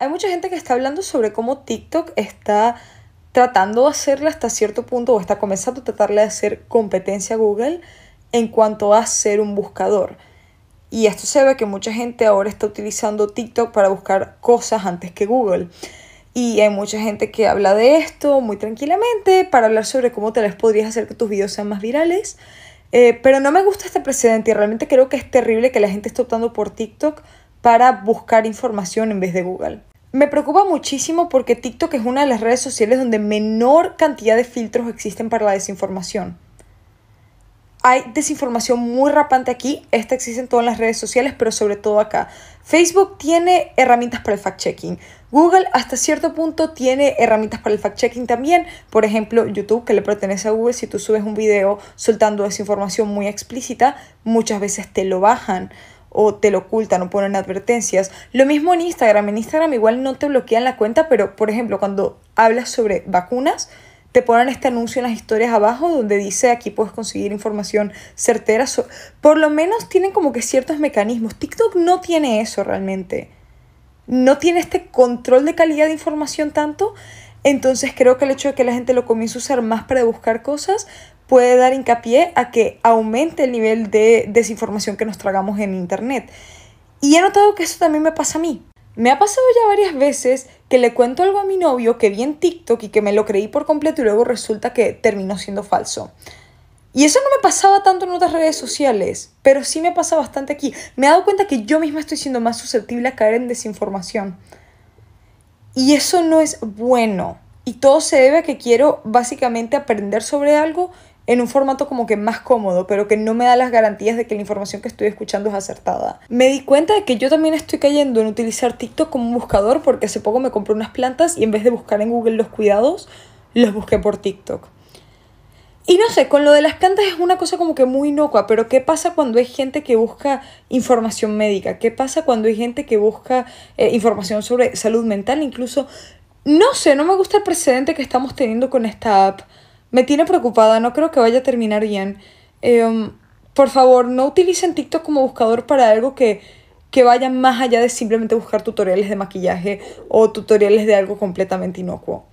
hay mucha gente que está hablando sobre cómo TikTok está tratando de hacerla hasta cierto punto o está comenzando a tratarle de hacer competencia a Google en cuanto a ser un buscador. Y esto se ve que mucha gente ahora está utilizando TikTok para buscar cosas antes que Google. Y hay mucha gente que habla de esto muy tranquilamente para hablar sobre cómo tal vez podrías hacer que tus videos sean más virales. Eh, pero no me gusta este precedente y realmente creo que es terrible que la gente esté optando por TikTok para buscar información en vez de Google. Me preocupa muchísimo porque TikTok es una de las redes sociales donde menor cantidad de filtros existen para la desinformación. Hay desinformación muy rapante aquí, esta existe en todas las redes sociales, pero sobre todo acá. Facebook tiene herramientas para el fact-checking. Google hasta cierto punto tiene herramientas para el fact-checking también. Por ejemplo, YouTube, que le pertenece a Google, si tú subes un video soltando desinformación muy explícita, muchas veces te lo bajan o te lo ocultan o ponen advertencias. Lo mismo en Instagram. En Instagram igual no te bloquean la cuenta, pero por ejemplo cuando hablas sobre vacunas, te ponen este anuncio en las historias abajo donde dice aquí puedes conseguir información certera. Por lo menos tienen como que ciertos mecanismos. TikTok no tiene eso realmente. No tiene este control de calidad de información tanto. Entonces creo que el hecho de que la gente lo comience a usar más para buscar cosas puede dar hincapié a que aumente el nivel de desinformación que nos tragamos en Internet. Y he notado que eso también me pasa a mí. Me ha pasado ya varias veces que le cuento algo a mi novio que vi en TikTok y que me lo creí por completo y luego resulta que terminó siendo falso. Y eso no me pasaba tanto en otras redes sociales, pero sí me pasa bastante aquí. Me he dado cuenta que yo misma estoy siendo más susceptible a caer en desinformación. Y eso no es bueno. Y todo se debe a que quiero básicamente aprender sobre algo en un formato como que más cómodo, pero que no me da las garantías de que la información que estoy escuchando es acertada. Me di cuenta de que yo también estoy cayendo en utilizar TikTok como un buscador porque hace poco me compré unas plantas y en vez de buscar en Google los cuidados, los busqué por TikTok. Y no sé, con lo de las plantas es una cosa como que muy inocua, pero ¿qué pasa cuando hay gente que busca información médica? ¿Qué pasa cuando hay gente que busca eh, información sobre salud mental? Incluso, no sé, no me gusta el precedente que estamos teniendo con esta app me tiene preocupada, no creo que vaya a terminar bien. Em, por favor, no utilicen TikTok como buscador para algo que, que vaya más allá de simplemente buscar tutoriales de maquillaje o tutoriales de algo completamente inocuo.